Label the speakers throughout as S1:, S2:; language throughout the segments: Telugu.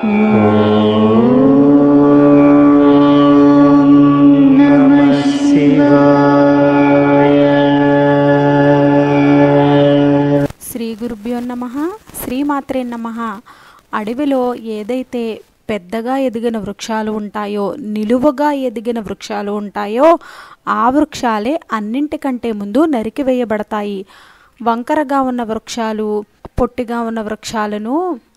S1: శ్రీ గురుభ్యో నమ శ్రీమాత్రే నమ అడవిలో ఏదైతే పెద్దగా ఎదిగిన వృక్షాలు ఉంటాయో నిలువగా ఎదిగిన వృక్షాలు ఉంటాయో ఆ వృక్షాలే అన్నింటికంటే ముందు నరికివేయబడతాయి వంకరగా ఉన్న వృక్షాలు పొట్టిగా ఉన్న వృక్షాలను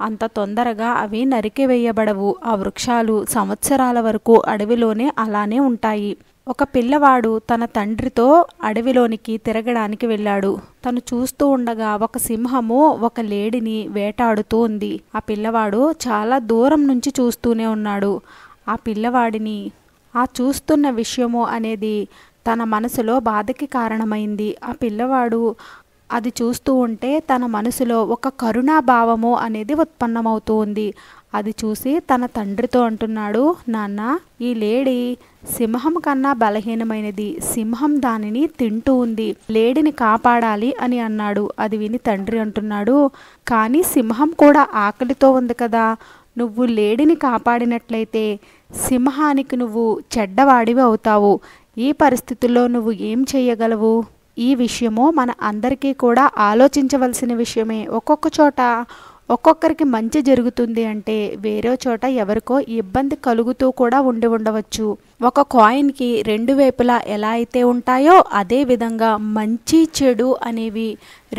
S1: అంత తొందరగా అవి నరికివేయబడవు ఆ వృక్షాలు సంవత్సరాల వరకు అడవిలోనే అలానే ఉంటాయి ఒక పిల్లవాడు తన తండ్రితో అడవిలోనికి తిరగడానికి వెళ్ళాడు తను చూస్తూ ఉండగా ఒక సింహము ఒక లేడిని వేటాడుతూ ఉంది ఆ పిల్లవాడు చాలా దూరం నుంచి చూస్తూనే ఉన్నాడు ఆ పిల్లవాడిని ఆ చూస్తున్న విషయము అనేది తన మనసులో బాధకి కారణమైంది ఆ పిల్లవాడు అది చూస్తూ ఉంటే తన మనసులో ఒక కరుణాభావము అనేది ఉత్పన్నమవుతూ ఉంది అది చూసి తన తండ్రితో అంటున్నాడు నాన్న ఈ లేడీ సింహం కన్నా బలహీనమైనది సింహం దానిని తింటూ ఉంది లేడిని కాపాడాలి అని అన్నాడు అది విని తండ్రి అంటున్నాడు కానీ సింహం కూడా ఆకలితో ఉంది కదా నువ్వు లేడిని కాపాడినట్లయితే సింహానికి నువ్వు చెడ్డవాడివి అవుతావు ఈ పరిస్థితుల్లో నువ్వు ఏం చేయగలవు ఈ విషయము మన అందరికీ కూడా ఆలోచించవలసిన విషయమే ఒక్కొక్క చోట ఒక్కొక్కరికి మంచి జరుగుతుంది అంటే వేరే చోట ఎవరికో ఇబ్బంది కలుగుతూ కూడా ఉండి ఉండవచ్చు ఒక కాయిన్కి రెండు వైపులా ఎలా అయితే ఉంటాయో అదే విధంగా మంచి చెడు అనేవి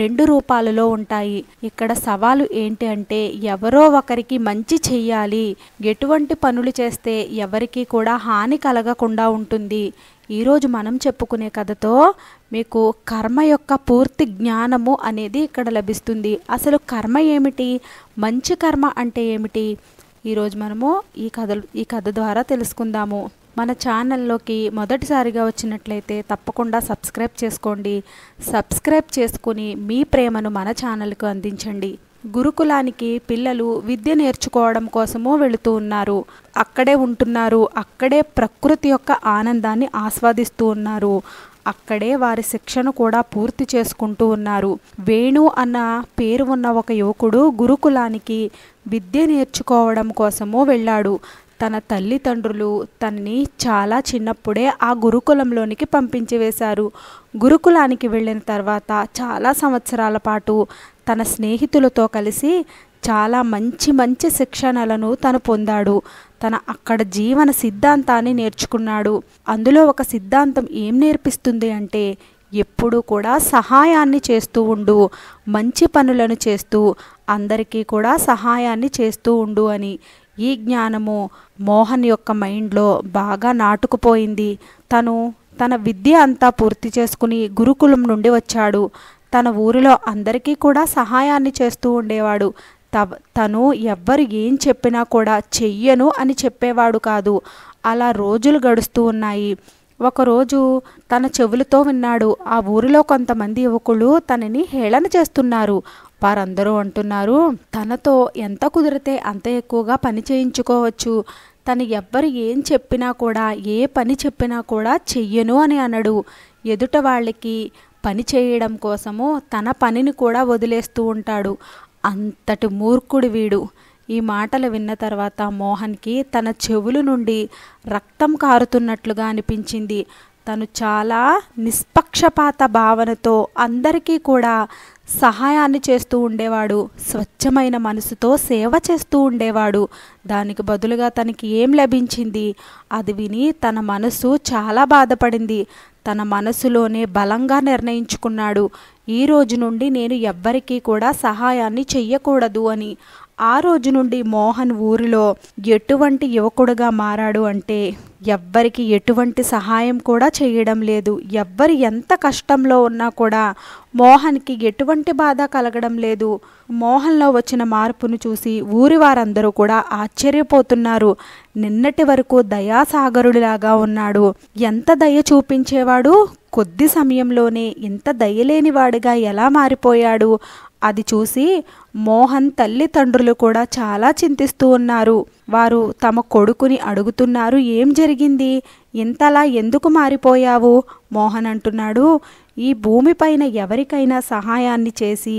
S1: రెండు రూపాలలో ఉంటాయి ఇక్కడ సవాలు ఏంటి అంటే ఎవరో ఒకరికి మంచి చెయ్యాలి ఎటువంటి పనులు చేస్తే ఎవరికి కూడా హాని కలగకుండా ఉంటుంది ఈరోజు మనం చెప్పుకునే కథతో మీకు కర్మ యొక్క పూర్తి జ్ఞానము అనేది ఇక్కడ లభిస్తుంది అసలు కర్మ ఏమిటి మంచి కర్మ అంటే ఏమిటి ఈరోజు మనము ఈ కథలు ఈ కథ ద్వారా తెలుసుకుందాము మన ఛానల్లోకి మొదటిసారిగా వచ్చినట్లయితే తప్పకుండా సబ్స్క్రైబ్ చేసుకోండి సబ్స్క్రైబ్ చేసుకుని మీ ప్రేమను మన ఛానల్కు అందించండి గురుకులానికి పిల్లలు విద్య నేర్చుకోవడం కోసము వెళుతూ ఉన్నారు అక్కడే ఉంటున్నారు అక్కడే ప్రకృతి యొక్క ఆనందాన్ని ఆస్వాదిస్తూ ఉన్నారు అక్కడే వారి శిక్షను కూడా పూర్తి చేసుకుంటూ ఉన్నారు వేణు అన్న పేరు ఉన్న ఒక యువకుడు గురుకులానికి విద్య నేర్చుకోవడం కోసము వెళ్ళాడు తన తల్లిదండ్రులు తన్ని చాలా చిన్నప్పుడే ఆ గురుకులంలోనికి పంపించి వేశారు గురుకులానికి వెళ్ళిన తర్వాత చాలా సంవత్సరాల పాటు తన స్నేహితులతో కలిసి చాలా మంచి మంచి శిక్షణలను తను పొందాడు తన అక్కడ జీవన సిద్ధాంతాన్ని నేర్చుకున్నాడు అందులో ఒక సిద్ధాంతం ఏం నేర్పిస్తుంది అంటే ఎప్పుడూ కూడా సహాయాన్ని చేస్తూ ఉండు మంచి పనులను చేస్తూ అందరికీ కూడా సహాయాన్ని చేస్తూ ఉండు అని ఈ జ్ఞానము మోహన్ యొక్క మైండ్లో బాగా నాటుకుపోయింది తను తన విద్య అంతా పూర్తి చేసుకుని గురుకులం నుండి వచ్చాడు తన ఊరిలో అందరికీ కూడా సహాయాన్ని చేస్తూ ఉండేవాడు తను ఎవ్వరు ఏం చెప్పినా కూడా చెయ్యను అని చెప్పేవాడు కాదు అలా రోజులు గడుస్తూ ఉన్నాయి ఒకరోజు తన చెవులతో విన్నాడు ఆ ఊరిలో కొంతమంది యువకులు తనని హేళన చేస్తున్నారు వారందరూ అంటున్నారు తనతో ఎంత కుదిరితే అంత ఎక్కువగా పని చేయించుకోవచ్చు తను ఎవ్వరు ఏం చెప్పినా కూడా ఏ పని చెప్పినా కూడా చెయ్యను అని అనడు ఎదుట వాళ్ళకి పని చేయడం కోసము తన పనిని కూడా వదిలేస్తూ ఉంటాడు అంతటి మూర్ఖుడు వీడు ఈ మాటలు విన్న తర్వాత మోహన్కి తన చెవులు నుండి రక్తం కారుతున్నట్లుగా అనిపించింది తను చాలా నిష్పక్షపాత భావనతో అందరికీ కూడా సహాయాన్ని చేస్తూ ఉండేవాడు స్వచ్ఛమైన మనసుతో సేవ చేస్తూ ఉండేవాడు దానికి బదులుగా తనకి ఏం లభించింది అది విని తన మనసు చాలా బాధపడింది తన మనసులోనే బలంగా నిర్ణయించుకున్నాడు ఈ రోజు నుండి నేను ఎవ్వరికీ కూడా సహాయాన్ని చెయ్యకూడదు అని ఆ రోజు నుండి మోహన్ ఊరిలో ఎటువంటి యువకుడుగా మారాడు అంటే ఎవ్వరికి ఎటువంటి సహాయం కూడా చేయడం లేదు ఎవ్వరు ఎంత కష్టంలో ఉన్నా కూడా మోహన్కి ఎటువంటి బాధ కలగడం లేదు మోహన్లో వచ్చిన మార్పును చూసి ఊరి వారందరూ కూడా ఆశ్చర్యపోతున్నారు నిన్నటి వరకు దయాసాగరుడిలాగా ఉన్నాడు ఎంత దయ చూపించేవాడు కొద్ది సమయంలోనే ఇంత దయలేనివాడిగా ఎలా మారిపోయాడు అది చూసి మోహన్ తల్లిదండ్రులు కూడా చాలా చింతిస్తూ ఉన్నారు వారు తమ కొడుకుని అడుగుతున్నారు ఏం జరిగింది ఇంతలా ఎందుకు మారిపోయావు మోహన్ అంటున్నాడు ఈ భూమిపైన ఎవరికైనా సహాయాన్ని చేసి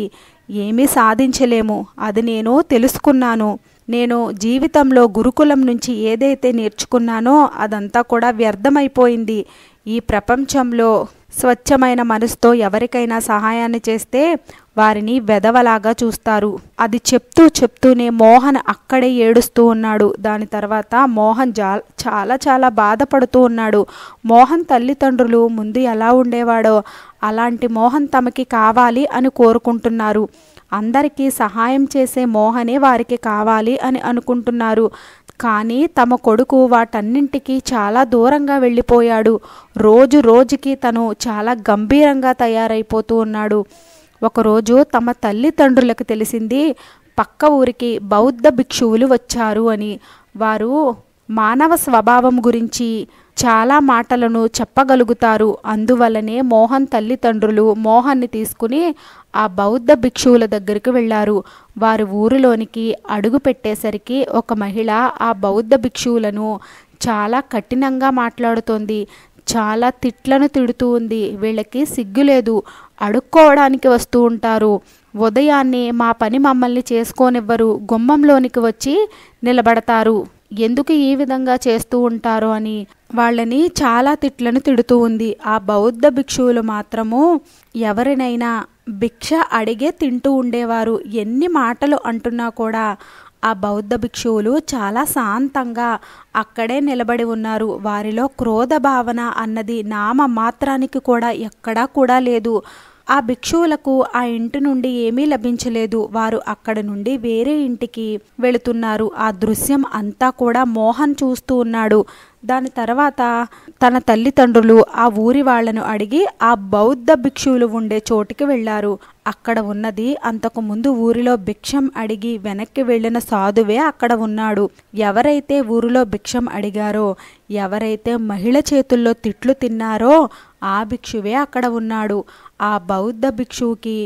S1: ఏమీ సాధించలేము అది నేను తెలుసుకున్నాను నేను జీవితంలో గురుకులం నుంచి ఏదైతే నేర్చుకున్నానో అదంతా కూడా వ్యర్థమైపోయింది ఈ ప్రపంచంలో స్వచ్ఛమైన మనసుతో ఎవరికైనా సహాయాన్ని చేస్తే వారిని వెదవలాగా చూస్తారు అది చెప్తూ చెప్తూనే మోహన్ అక్కడే ఏడుస్తూ ఉన్నాడు దాని తర్వాత మోహన్ జా చాలా చాలా బాధపడుతూ ఉన్నాడు మోహన్ తల్లిదండ్రులు ముందు ఎలా ఉండేవాడో అలాంటి మోహన్ తమకి కావాలి అని కోరుకుంటున్నారు అందరికీ సహాయం చేసే మోహనే వారికి కావాలి అని అనుకుంటున్నారు కానీ తమ కొడుకు వాటన్నింటికి చాలా దూరంగా వెళ్ళిపోయాడు రోజు రోజుకి తను చాలా గంభీరంగా తయారైపోతూ ఉన్నాడు ఒకరోజు తమ తల్లిదండ్రులకు తెలిసింది పక్క ఊరికి బౌద్ధ భిక్షువులు వచ్చారు అని వారు మానవ స్వభావం గురించి చాలా మాటలను చెప్పగలుగుతారు అందువలనే మోహన్ తల్లిదండ్రులు మోహన్ని తీసుకుని ఆ బౌద్ధ భిక్షువుల దగ్గరికి వెళ్ళారు వారు ఊరిలోనికి అడుగు పెట్టేసరికి ఒక మహిళ ఆ బౌద్ధ భిక్షువులను చాలా కఠినంగా మాట్లాడుతోంది చాలా తిట్లను తిడుతూ ఉంది వీళ్ళకి సిగ్గు లేదు అడుక్కోవడానికి వస్తూ ఉంటారు ఉదయాన్నే మా పని మమ్మల్ని చేసుకోనివ్వరు గుమ్మంలోనికి వచ్చి నిలబడతారు ఎందుకు ఈ విధంగా చేస్తూ ఉంటారు అని వాళ్ళని చాలా తిట్లను తిడుతూ ఉంది ఆ బౌద్ధ భిక్షువులు మాత్రము ఎవరినైనా భిక్ష అడిగే తింటూ ఉండేవారు ఎన్ని మాటలు అంటున్నా కూడా ఆ బౌద్ధ భిక్షువులు చాలా శాంతంగా అక్కడే నిలబడి ఉన్నారు వారిలో క్రోధ భావన అన్నది నామ మాత్రానికి కూడా ఎక్కడా కూడా లేదు ఆ భిక్షువులకు ఆ ఇంటి నుండి ఏమీ లభించలేదు వారు అక్కడ నుండి వేరే ఇంటికి వెళుతున్నారు ఆ దృశ్యం అంతా కూడా మోహన్ చూస్తూ ఉన్నాడు దాని తర్వాత తన తల్లిదండ్రులు ఆ ఊరి వాళ్లను అడిగి ఆ బౌద్ధ భిక్షువులు ఉండే చోటికి వెళ్లారు అక్కడ ఉన్నది అంతకు ముందు ఊరిలో భిక్షం అడిగి వెనక్కి వెళ్ళిన సాధువే అక్కడ ఉన్నాడు ఎవరైతే ఊరిలో భిక్షం అడిగారో ఎవరైతే మహిళ చేతుల్లో తిట్లు తిన్నారో ఆ భిక్షువే అక్కడ ఉన్నాడు ఆ బౌద్ధ భిక్షువుకి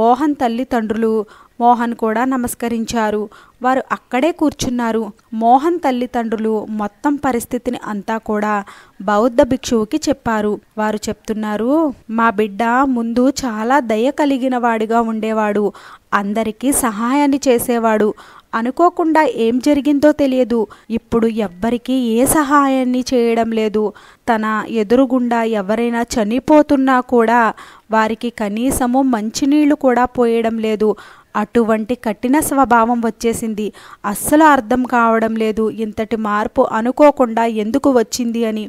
S1: మోహన్ తల్లిదండ్రులు మోహన్ కూడా నమస్కరించారు వారు అక్కడే కూర్చున్నారు మోహన్ తల్లిదండ్రులు మొత్తం పరిస్థితిని అంతా కూడా బౌద్ధ భిక్షువుకి చెప్పారు వారు చెప్తున్నారు మా బిడ్డ ముందు చాలా దయ కలిగిన వాడిగా ఉండేవాడు అందరికీ సహాయాన్ని చేసేవాడు అనుకోకుండా ఏం జరిగిందో తెలియదు ఇప్పుడు ఎవ్వరికీ ఏ సహాయాన్ని చేయడం లేదు తన ఎదురుగుండా ఎవరైనా చనిపోతున్నా కూడా వారికి కనీసము మంచినీళ్లు కూడా పోయడం లేదు అటువంటి కఠిన స్వభావం వచ్చేసింది అస్సలు అర్థం కావడం లేదు ఇంతటి మార్పు అనుకోకుండా ఎందుకు వచ్చింది అని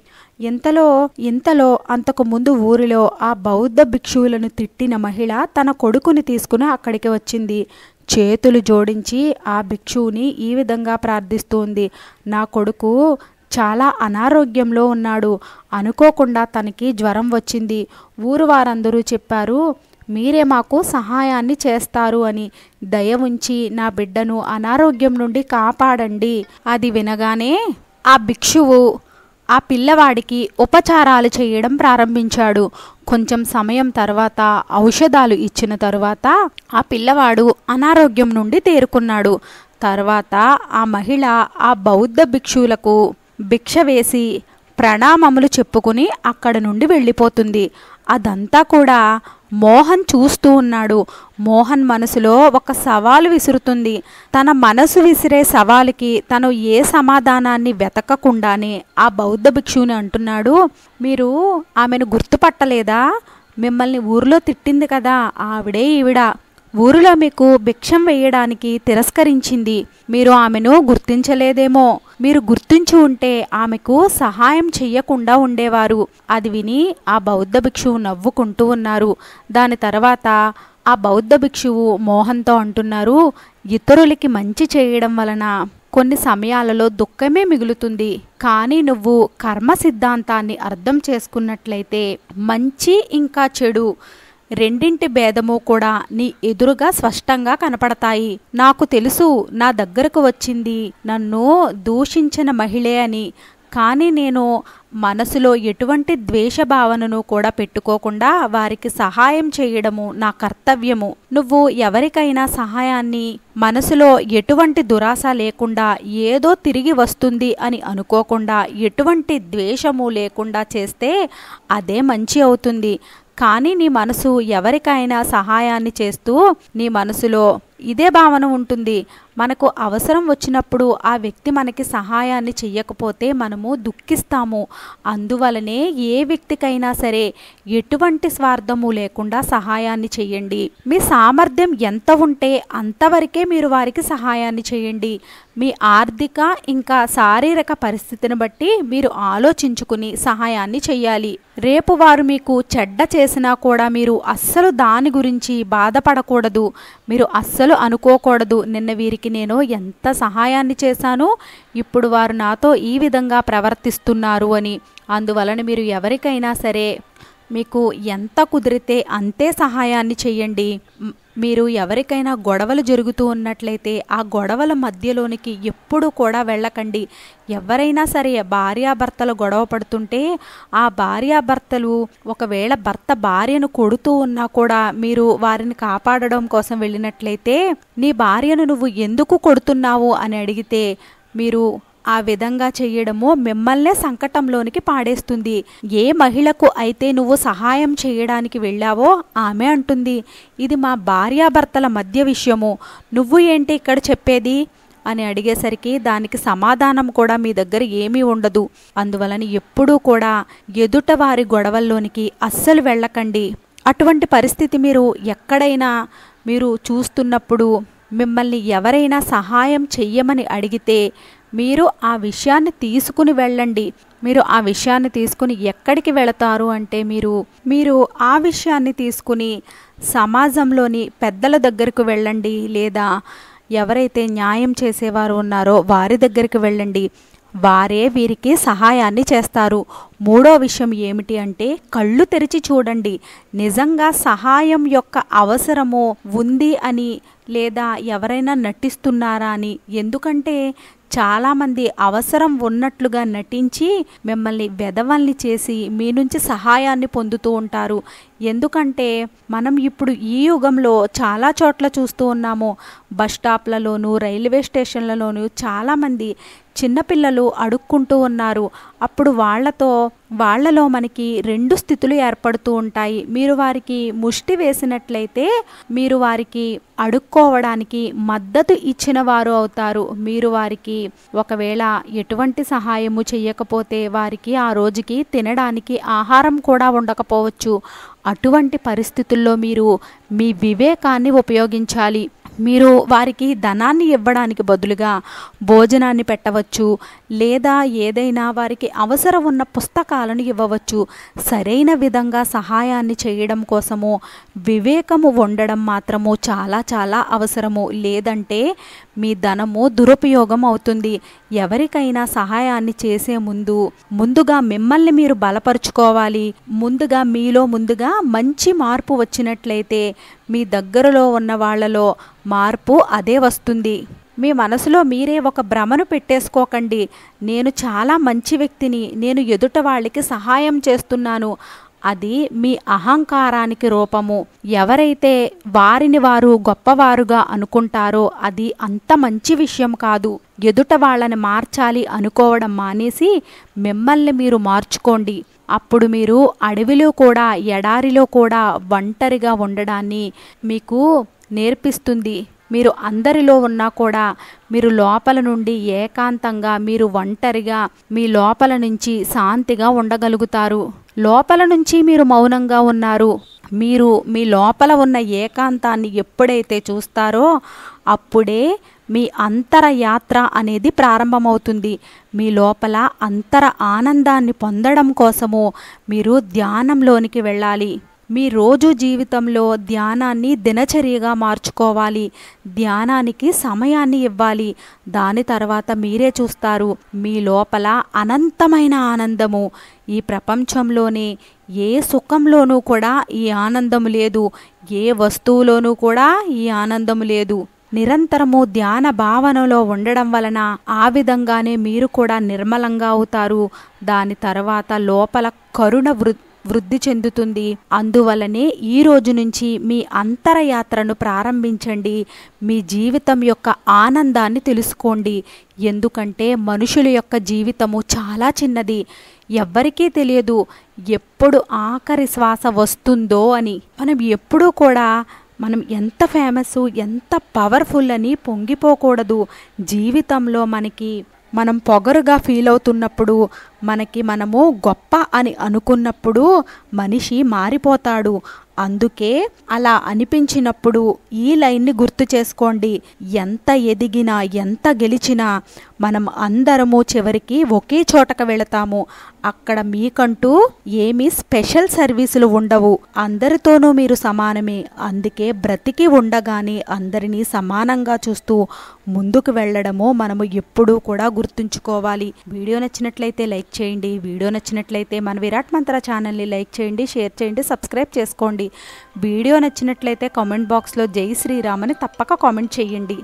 S1: ఎంతలో ఇంతలో అంతకు ముందు ఊరిలో ఆ బౌద్ధ భిక్షువులను తిట్టిన మహిళ తన కొడుకుని తీసుకుని అక్కడికి వచ్చింది చేతులు జోడించి ఆ భిక్షువుని ఈ విధంగా ప్రార్థిస్తోంది నా కొడుకు చాలా అనారోగ్యంలో ఉన్నాడు అనుకోకుండా తనకి జ్వరం వచ్చింది ఊరు వారందరూ చెప్పారు మీరే మాకు సహాయాన్ని చేస్తారు అని దయ ఉంచి నా బిడ్డను అనారోగ్యం నుండి కాపాడండి అది వినగానే ఆ భిక్షువు ఆ పిల్లవాడికి ఉపచారాలు చేయడం ప్రారంభించాడు కొంచెం సమయం తర్వాత ఔషధాలు ఇచ్చిన తర్వాత ఆ పిల్లవాడు అనారోగ్యం నుండి తేరుకున్నాడు తర్వాత ఆ మహిళ ఆ బౌద్ధ భిక్షువులకు భిక్ష వేసి ప్రణామములు చెప్పుకుని అక్కడ నుండి వెళ్ళిపోతుంది అదంతా కూడా మోహన్ చూస్తూ ఉన్నాడు మోహన్ మనసులో ఒక సవాలు విసురుతుంది తన మనసు విసిరే సవాలుకి తను ఏ సమాధానాన్ని వెతకకుండానే ఆ బౌద్ధ భిక్షువుని అంటున్నాడు మీరు ఆమెను గుర్తుపట్టలేదా మిమ్మల్ని ఊర్లో తిట్టింది కదా ఆవిడే ఈవిడ ఊరిలో మీకు భిక్షం వేయడానికి తిరస్కరించింది మీరు ఆమెను గుర్తించలేదేమో మీరు గుర్తించి ఉంటే ఆమెకు సహాయం చెయ్యకుండా ఉండేవారు అది విని ఆ బౌద్ధ భిక్షువు నవ్వుకుంటూ ఉన్నారు దాని తర్వాత ఆ బౌద్ధ భిక్షువు మోహన్తో అంటున్నారు ఇతరులకి మంచి చేయడం వలన కొన్ని సమయాలలో దుఃఖమే మిగులుతుంది కానీ నువ్వు కర్మ సిద్ధాంతాన్ని అర్థం చేసుకున్నట్లయితే మంచి ఇంకా చెడు రెండింటి భేదము కూడా నీ ఎదురుగా స్పష్టంగా కనపడతాయి నాకు తెలుసు నా దగ్గరకు వచ్చింది నన్ను దూషించిన మహిళే అని కానీ నేను మనసులో ఎటువంటి ద్వేష భావనను కూడా పెట్టుకోకుండా వారికి సహాయం చేయడము నా కర్తవ్యము నువ్వు ఎవరికైనా సహాయాన్ని మనసులో ఎటువంటి దురాశ లేకుండా ఏదో తిరిగి వస్తుంది అని అనుకోకుండా ఎటువంటి ద్వేషము లేకుండా చేస్తే అదే మంచి అవుతుంది కానీ నీ మనసు ఎవరికైనా సహాయాన్ని చేస్తూ నీ మనసులో ఇదే భావన ఉంటుంది మనకు అవసరం వచ్చినప్పుడు ఆ వ్యక్తి మనకి సహాయాన్ని చెయ్యకపోతే మనము దుఃఖిస్తాము అందువలనే ఏ వ్యక్తికైనా సరే ఎటువంటి స్వార్థము లేకుండా సహాయాన్ని చేయండి మీ సామర్థ్యం ఎంత ఉంటే అంతవరకే మీరు వారికి సహాయాన్ని చేయండి మీ ఆర్థిక ఇంకా శారీరక పరిస్థితిని బట్టి మీరు ఆలోచించుకుని సహాయాన్ని చేయాలి రేపు వారు మీకు చెడ్డ చేసినా కూడా మీరు అస్సలు దాని గురించి బాధపడకూడదు మీరు అస్సలు ప్రజలు అనుకోకూడదు నిన్న వీరికి నేను ఎంత సహాయాన్ని చేశానో ఇప్పుడు వారు నాతో ఈ విధంగా ప్రవర్తిస్తున్నారు అని అందువలన మీరు ఎవరికైనా సరే మీకు ఎంత కుదిరితే అంతే సహాయాన్ని చేయండి మీరు ఎవరికైనా గొడవలు జరుగుతూ ఉన్నట్లయితే ఆ గొడవల మధ్యలోనికి ఎప్పుడూ కూడా వెళ్ళకండి ఎవరైనా సరే భార్యాభర్తలు గొడవ పడుతుంటే ఆ భార్యాభర్తలు ఒకవేళ భర్త భార్యను కొడుతూ ఉన్నా కూడా మీరు వారిని కాపాడడం కోసం వెళ్ళినట్లయితే నీ భార్యను నువ్వు ఎందుకు కొడుతున్నావు అని అడిగితే మీరు ఆ విధంగా చేయడము మిమ్మల్నే సంకటంలోనికి పాడేస్తుంది ఏ మహిళకు అయితే నువ్వు సహాయం చేయడానికి వెళ్ళావో ఆమె అంటుంది ఇది మా భార్యాభర్తల మధ్య విషయము నువ్వు ఏంటి ఇక్కడ చెప్పేది అని అడిగేసరికి దానికి సమాధానం కూడా మీ దగ్గర ఏమీ ఉండదు అందువలన ఎప్పుడూ కూడా ఎదుట వారి గొడవల్లోనికి అస్సలు వెళ్ళకండి అటువంటి పరిస్థితి మీరు ఎక్కడైనా మీరు చూస్తున్నప్పుడు మిమ్మల్ని ఎవరైనా సహాయం చెయ్యమని అడిగితే మీరు ఆ విషయాన్ని తీసుకుని వెళ్ళండి మీరు ఆ విషయాన్ని తీసుకుని ఎక్కడికి వెళతారు అంటే మీరు మీరు ఆ విషయాన్ని తీసుకుని సమాజంలోని పెద్దల దగ్గరకు వెళ్ళండి లేదా ఎవరైతే న్యాయం చేసేవారు ఉన్నారో వారి దగ్గరికి వెళ్ళండి వారే వీరికి సహాయాన్ని చేస్తారు మూడో విషయం ఏమిటి అంటే కళ్ళు తెరిచి చూడండి నిజంగా సహాయం యొక్క అవసరము ఉంది అని లేదా ఎవరైనా నటిస్తున్నారా అని ఎందుకంటే చాలామంది అవసరం ఉన్నట్లుగా నటించి మిమ్మల్ని వెదవల్ని చేసి మీ నుంచి సహాయాన్ని పొందుతూ ఉంటారు ఎందుకంటే మనం ఇప్పుడు ఈ యుగంలో చాలా చోట్ల చూస్తూ ఉన్నాము బస్ రైల్వే స్టేషన్లలోను చాలామంది చిన్నపిల్లలు అడుక్కుంటూ ఉన్నారు అప్పుడు వాళ్లతో వాళ్లలో మనకి రెండు స్థితులు ఏర్పడుతూ ఉంటాయి మీరు వారికి ముష్టి వేసినట్లయితే మీరు వారికి అడుక్కోవడానికి మద్దతు ఇచ్చిన వారు అవుతారు మీరు వారికి ఒకవేళ ఎటువంటి సహాయము చేయకపోతే వారికి ఆ రోజుకి తినడానికి ఆహారం కూడా ఉండకపోవచ్చు అటువంటి పరిస్థితుల్లో మీరు మీ వివేకాన్ని ఉపయోగించాలి మీరు వారికి ధనాన్ని ఇవ్వడానికి బదులుగా భోజనాన్ని పెట్టవచ్చు లేదా ఏదైనా వారికి అవసరం ఉన్న పుస్తకాలను ఇవ్వవచ్చు సరైన విధంగా సహాయాన్ని చేయడం కోసము వివేకము ఉండడం మాత్రము చాలా చాలా అవసరము లేదంటే మీ ధనము దురుపయోగం అవుతుంది ఎవరికైనా సహాయాన్ని చేసే ముందు ముందుగా మిమ్మల్ని మీరు బలపరుచుకోవాలి ముందుగా మీలో ముందుగా మంచి మార్పు వచ్చినట్లయితే మీ దగ్గరలో ఉన్న వాళ్ళలో మార్పు అదే వస్తుంది మీ మనసులో మీరే ఒక భ్రమను పెట్టేసుకోకండి నేను చాలా మంచి వ్యక్తిని నేను ఎదుట వాళ్ళకి సహాయం చేస్తున్నాను అది మీ అహంకారానికి రూపము ఎవరైతే వారిని వారు గొప్పవారుగా అనుకుంటారో అది అంత మంచి విషయం కాదు ఎదుట వాళ్ళని మార్చాలి అనుకోవడం మానేసి మిమ్మల్ని మీరు మార్చుకోండి అప్పుడు మీరు అడవిలో కూడా ఎడారిలో కూడా ఒంటరిగా ఉండడాన్ని మీకు నేర్పిస్తుంది మీరు అందరిలో ఉన్నా కూడా మీరు లోపల నుండి ఏకాంతంగా మీరు ఒంటరిగా మీ లోపల నుంచి శాంతిగా ఉండగలుగుతారు లోపల నుంచి మీరు మౌనంగా ఉన్నారు మీరు మీ లోపల ఉన్న ఏకాంతాన్ని ఎప్పుడైతే చూస్తారో అప్పుడే మీ అంతర యాత్ర అనేది ప్రారంభమవుతుంది మీ లోపల అంతర ఆనందాన్ని పొందడం కోసము మీరు ధ్యానంలోనికి వెళ్ళాలి మీ రోజు జీవితంలో ధ్యానాన్ని దినచర్యగా మార్చుకోవాలి ధ్యానానికి సమయాన్ని ఇవ్వాలి దాని తర్వాత మీరే చూస్తారు మీ లోపల అనంతమైన ఆనందము ఈ ప్రపంచంలోనే ఏ సుఖంలోనూ కూడా ఈ ఆనందం లేదు ఏ వస్తువులోనూ కూడా ఈ ఆనందం లేదు నిరంతరము ధ్యాన భావనలో ఉండడం వలన ఆ విధంగానే మీరు కూడా నిర్మలంగా అవుతారు దాని తర్వాత లోపల కరుణ వృ వృద్ధి చెందుతుంది అందువలనే ఈ రోజు నుంచి మీ అంతరయాత్రను ప్రారంభించండి మీ జీవితం యొక్క ఆనందాన్ని తెలుసుకోండి ఎందుకంటే మనుషుల యొక్క జీవితము చాలా చిన్నది ఎవ్వరికీ తెలియదు ఎప్పుడు ఆఖరి శ్వాస వస్తుందో అని మనం ఎప్పుడూ కూడా మనం ఎంత ఫేమస్ ఎంత పవర్ఫుల్ అని పొంగిపోకూడదు జీవితంలో మనకి మనం పొగరుగా ఫీల్ అవుతున్నప్పుడు మనకి మనము గొప్ప అని అనుకున్నప్పుడు మనిషి మారిపోతాడు అందుకే అలా అనిపించినప్పుడు ఈ లైన్ని గుర్తు చేసుకోండి ఎంత ఎదిగినా ఎంత గెలిచినా మనం అందరము చివరికి ఒకే చోటకు వెళతాము అక్కడ మీకంటూ ఏమీ స్పెషల్ సర్వీసులు ఉండవు అందరితోనూ మీరు సమానమే అందుకే బ్రతికి ఉండగానే అందరినీ సమానంగా చూస్తూ ముందుకు వెళ్ళడము మనము ఎప్పుడూ కూడా గుర్తుంచుకోవాలి వీడియో నచ్చినట్లయితే లైక్ చేయండి వీడియో నచ్చినట్లయితే మన విరాట్ మంత్ర ఛానల్ని లైక్ చేయండి షేర్ చేయండి సబ్స్క్రైబ్ చేసుకోండి వీడియో నచ్చినట్లయితే కామెంట్ బాక్స్లో జై శ్రీరామ్ అని తప్పక కామెంట్ చేయండి